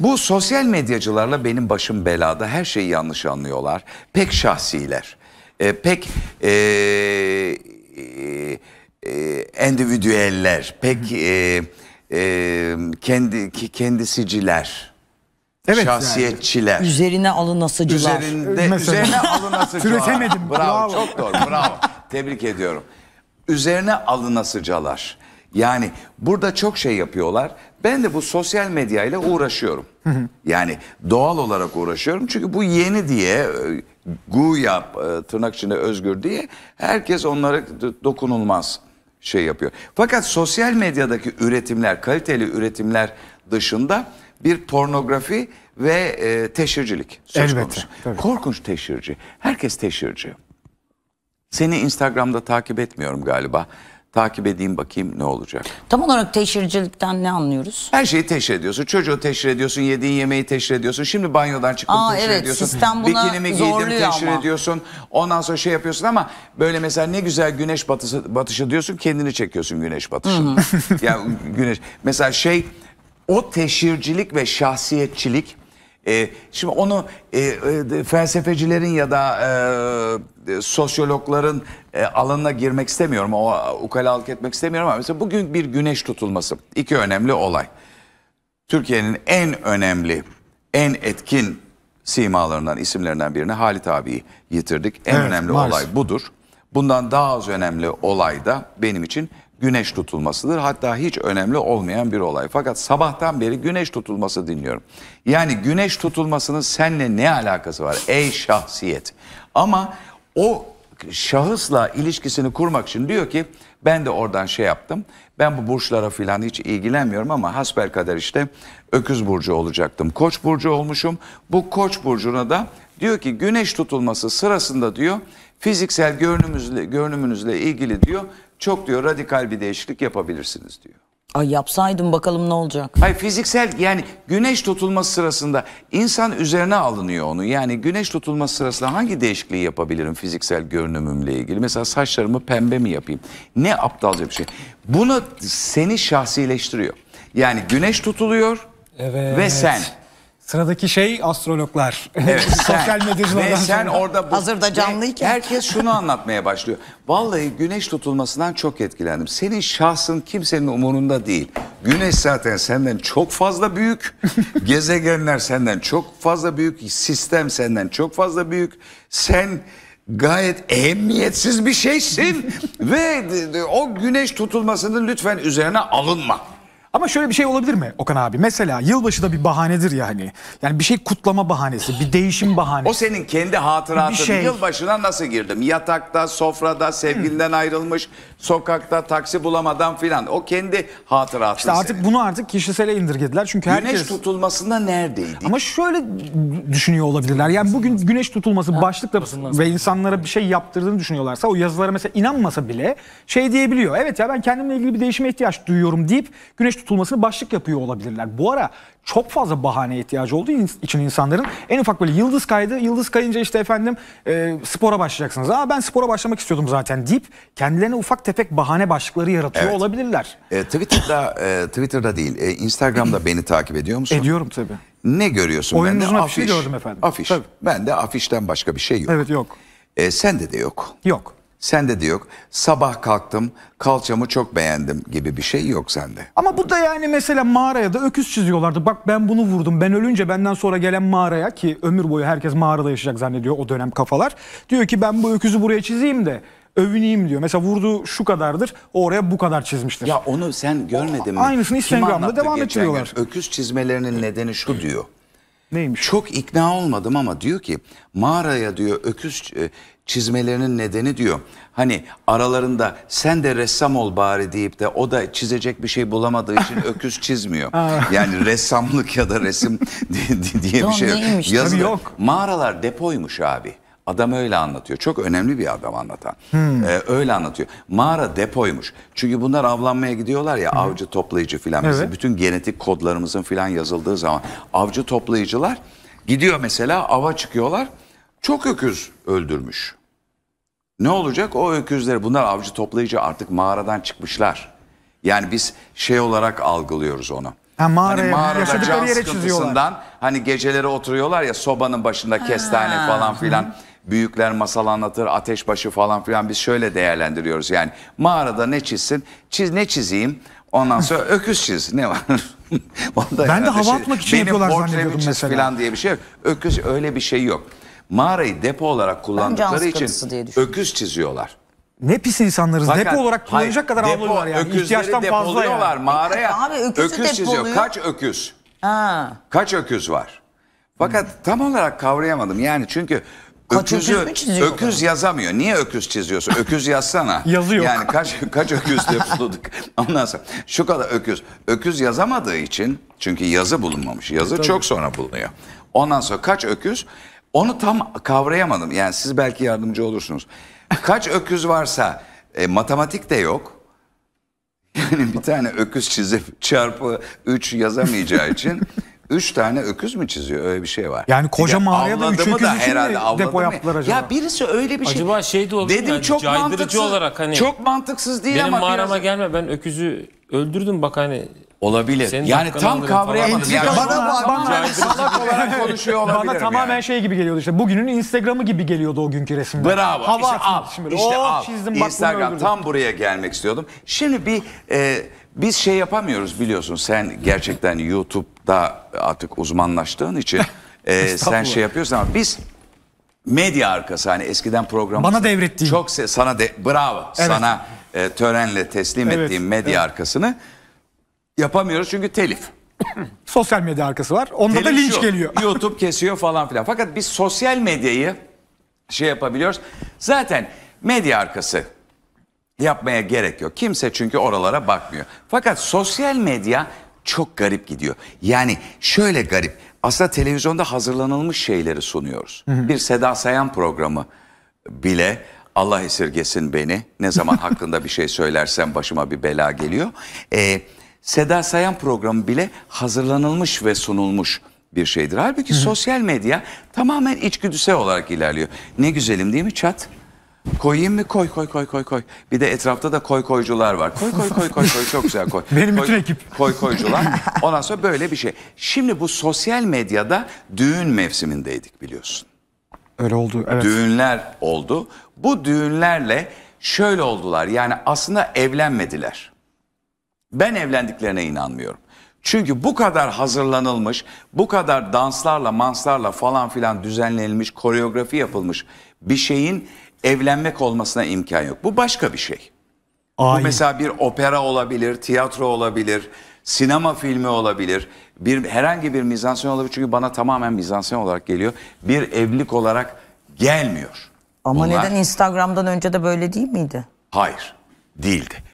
Bu sosyal medyacılarla benim başım belada her şeyi yanlış anlıyorlar. Pek şahsiler, e, pek e, e, e endüvidüeller, pek e, e, kendi kendisiciler. Evet, şahsiyetçiler. Yani. Üzerine alınasıcılar. Üzerinde, Mesela. üzerine alınasıcılar. Türetemedim. Bravo, bravo. Çok doğru. Bravo. Tebrik ediyorum. Üzerine alınasıcalar. Yani burada çok şey yapıyorlar. Ben de bu sosyal medyayla uğraşıyorum. yani doğal olarak uğraşıyorum. Çünkü bu yeni diye e, guya e, tırnak içinde özgür diye herkes onlara dokunulmaz şey yapıyor. Fakat sosyal medyadaki üretimler, kaliteli üretimler dışında bir pornografi ve e, teşhircilik Elbette, Korkunç teşhirci. Herkes teşhirci. Seni Instagram'da takip etmiyorum galiba takip edeyim bakayım ne olacak. Tam olarak teşhircilikten ne anlıyoruz? Her şeyi teşhir ediyorsun. Çocuğu teşhir ediyorsun, yediğin yemeği teşhir ediyorsun. Şimdi banyodan çıktın Aa, teşhir evet, ediyorsun. Sistem buna Bikinimi giydim teşhir ama. ediyorsun. Ondan sonra şey yapıyorsun ama böyle mesela ne güzel güneş batısı, batışı diyorsun kendini çekiyorsun güneş batışı. ya yani güneş. Mesela şey o teşhircilik ve şahsiyetçilik e, şimdi onu e, e, felsefecilerin ya da e, sosyologların e, alanına girmek istemiyorum. O ukalalık etmek istemiyorum ama mesela bugün bir güneş tutulması. iki önemli olay. Türkiye'nin en önemli, en etkin simalarından, isimlerinden birini Halit abiyi yitirdik. En evet, önemli maalesef. olay budur. Bundan daha az önemli olay da benim için güneş tutulmasıdır. Hatta hiç önemli olmayan bir olay. Fakat sabahtan beri güneş tutulması dinliyorum. Yani güneş tutulmasının seninle ne alakası var ey şahsiyet? Ama o şahısla ilişkisini kurmak için diyor ki ben de oradan şey yaptım. Ben bu burçlara filan hiç ilgilenmiyorum ama hasbel kadar işte öküz burcu olacaktım. Koç burcu olmuşum. Bu koç burcuna da diyor ki güneş tutulması sırasında diyor fiziksel görünümünüzle, görünümünüzle ilgili diyor çok diyor radikal bir değişiklik yapabilirsiniz diyor. Ay yapsaydım bakalım ne olacak? Hayır fiziksel yani güneş tutulması sırasında insan üzerine alınıyor onu. Yani güneş tutulması sırasında hangi değişikliği yapabilirim fiziksel görünümümle ilgili? Mesela saçlarımı pembe mi yapayım? Ne aptalca bir şey. Bunu seni şahsileştiriyor. Yani güneş tutuluyor evet. ve sen Sıradaki şey astrologlar. Evet, Sosyal medyacılardan Ve sen sonra... orada bu, hazırda canlıyken herkes şunu anlatmaya başlıyor. Vallahi güneş tutulmasından çok etkilendim. Senin şahsın kimsenin umurunda değil. Güneş zaten senden çok fazla büyük. Gezegenler senden çok fazla büyük. Sistem senden çok fazla büyük. Sen gayet emniyetsiz bir şeysin ve o güneş tutulmasının lütfen üzerine alınma. Ama şöyle bir şey olabilir mi Okan abi? Mesela yılbaşı da bir bahanedir yani Yani bir şey kutlama bahanesi, bir değişim bahanesi. O senin kendi hatıratın. Bir şey. Yılbaşına nasıl girdim? Yatakta, sofrada, sevgilinden ayrılmış, sokakta, taksi bulamadan filan. O kendi hatıratın İşte artık senin. bunu artık kişisele indirgediler. Çünkü herkes... Güneş tutulmasında neredeydi? Ama şöyle düşünüyor olabilirler. Yani bugün güneş tutulması başlıkla ve insanlara bir şey yaptırdığını düşünüyorlarsa o yazılara mesela inanmasa bile şey diyebiliyor. Evet ya ben kendimle ilgili bir değişime ihtiyaç duyuyorum deyip güneş tutulmasını başlık yapıyor olabilirler. Bu ara çok fazla bahane ihtiyacı olduğu için insanların en ufak böyle yıldız kaydı, yıldız kayınca işte efendim e, spora başlayacaksınız. Aa ben spora başlamak istiyordum zaten deyip kendilerine ufak tefek bahane başlıkları yaratıyor evet. olabilirler. E, Twitter'da e, Twitter'da değil, e, Instagram'da beni takip ediyor musun? Ediyorum tabii. Ne görüyorsun? Oyuncunun afişini afiş, gördüm efendim. Afiş. Tabii. Ben de afişten başka bir şey yok. Evet yok. E, sende de yok. Yok. Sende de yok. Sabah kalktım kalçamı çok beğendim gibi bir şey yok sende. Ama bu da yani mesela mağaraya da öküz çiziyorlardı. Bak ben bunu vurdum. Ben ölünce benden sonra gelen mağaraya ki ömür boyu herkes mağarada yaşayacak zannediyor o dönem kafalar. Diyor ki ben bu öküzü buraya çizeyim de övüneyim diyor. Mesela vurduğu şu kadardır, oraya bu kadar çizmiştir. Ya onu sen görmedin mi? Aynısını Instagram'da devam ettiriyorlar. Öküz çizmelerinin nedeni şu diyor. Neymiş? Çok ikna olmadım ama diyor ki mağaraya diyor öküz e, çizmelerinin nedeni diyor. Hani aralarında sen de ressam ol bari deyip de o da çizecek bir şey bulamadığı için öküz çizmiyor. yani ressamlık ya da resim diye bir şey yok. Yazılı. Mağaralar depoymuş abi. Adam öyle anlatıyor. Çok önemli bir adam anlatan. Hmm. Ee, öyle anlatıyor. Mağara depoymuş. Çünkü bunlar avlanmaya gidiyorlar ya hmm. avcı toplayıcı filan. Evet. bütün genetik kodlarımızın filan yazıldığı zaman avcı toplayıcılar gidiyor mesela ava çıkıyorlar. Çok öküz öldürmüş. Ne olacak? O öküzleri bunlar avcı toplayıcı artık mağaradan çıkmışlar. Yani biz şey olarak algılıyoruz onu. Ha, hani mağaraya, hani mağarada can yere sıkıntısından çiziyorlar. hani geceleri oturuyorlar ya sobanın başında kestane ha. falan filan. Hı büyükler masal anlatır, ateşbaşı falan filan biz şöyle değerlendiriyoruz. Yani mağarada ne çizsin, çiz ne çizeyim ondan sonra öküz çiz ne var? Onda ben de hava şey, atmak için yapıyorlar zannediyordum çiz mesela. Falan diye bir şey yok. Öküz öyle bir şey yok. Mağarayı depo olarak kullandıkları için öküz çiziyorlar. Ne pis insanlarız. Fakat, depo olarak kullanacak kadar depo, var yani. İhtiyaçtan fazla yani. mağaraya. E, abi, öküz depoluyor. çiziyor. Kaç öküz? Ha. Kaç öküz var? Fakat hmm. tam olarak kavrayamadım. Yani çünkü Kaç öküzü, öküz mü çiziyor? Öküz yazamıyor. Niye öküz çiziyorsun? Öküz yazsana. Yazıyor. Yani kaç kaç öküz öküzle bulduk. Ondan sonra şu kadar öküz. Öküz yazamadığı için çünkü yazı bulunmamış. Yazı Tabii. çok sonra bulunuyor. Ondan sonra kaç öküz? Onu tam kavrayamadım. Yani siz belki yardımcı olursunuz. Kaç öküz varsa e, matematik de yok. Yani bir tane öküz çizip çarpı 3 yazamayacağı için Üç tane öküz mü çiziyor? Öyle bir şey var. Yani koca Diye, mağaraya da üç öküz da herhalde için depo yaptılar acaba? Ya birisi öyle bir şey. Acaba şey de olabilir Dedim yani, çok mantıksız. Olarak hani, çok mantıksız değil benim ama. Benim mağarama biraz... gelme ben öküzü öldürdüm bak hani Olabilir. Senin yani tam kavrayamadım. Yani bana, bana, bana salak olarak konuşuyor olabilirim. Bana tamamen yani. şey gibi geliyordu işte. Bugünün Instagram'ı gibi geliyordu o günkü resimde. Bravo. Hava işte al. Şimdi. İşte oh, al. Çizdim, bak, Instagram tam buraya gelmek istiyordum. Şimdi bir e, biz şey yapamıyoruz biliyorsun. Sen gerçekten YouTube'da artık uzmanlaştığın için e, sen şey yapıyorsun ama biz medya arkası hani eskiden program bana devrettiğin çok sana de bravo evet. sana e, törenle teslim evet. ettiğim medya evet. arkasını Yapamıyoruz çünkü telif. sosyal medya arkası var. Onda telif da linç şu, geliyor. YouTube kesiyor falan filan. Fakat biz sosyal medyayı şey yapabiliyoruz. Zaten medya arkası yapmaya gerek yok. Kimse çünkü oralara bakmıyor. Fakat sosyal medya çok garip gidiyor. Yani şöyle garip. Aslında televizyonda hazırlanılmış şeyleri sunuyoruz. Hı hı. Bir Seda Sayan programı bile Allah esirgesin beni. Ne zaman hakkında bir şey söylersem başıma bir bela geliyor. Eee Seda Sayan programı bile hazırlanılmış ve sunulmuş bir şeydir. Halbuki Hı -hı. sosyal medya tamamen içgüdüsel olarak ilerliyor. Ne güzelim değil mi çat? Koyayım mı? Koy koy koy koy koy. Bir de etrafta da koy koycular var. Koy koy koy koy koy çok güzel koy. Benim koy, bütün ekip. Koy koycular. Ondan sonra böyle bir şey. Şimdi bu sosyal medyada düğün mevsimindeydik biliyorsun. Öyle oldu evet. Düğünler oldu. Bu düğünlerle şöyle oldular. Yani aslında evlenmediler. Ben evlendiklerine inanmıyorum. Çünkü bu kadar hazırlanılmış, bu kadar danslarla, manslarla falan filan düzenlenilmiş, koreografi yapılmış bir şeyin evlenmek olmasına imkan yok. Bu başka bir şey. Ay. Bu mesela bir opera olabilir, tiyatro olabilir, sinema filmi olabilir. Bir herhangi bir mizansiyon olabilir çünkü bana tamamen mizansiyon olarak geliyor. Bir evlilik olarak gelmiyor. Ama Bunlar... neden Instagram'dan önce de böyle değil miydi? Hayır, değildi.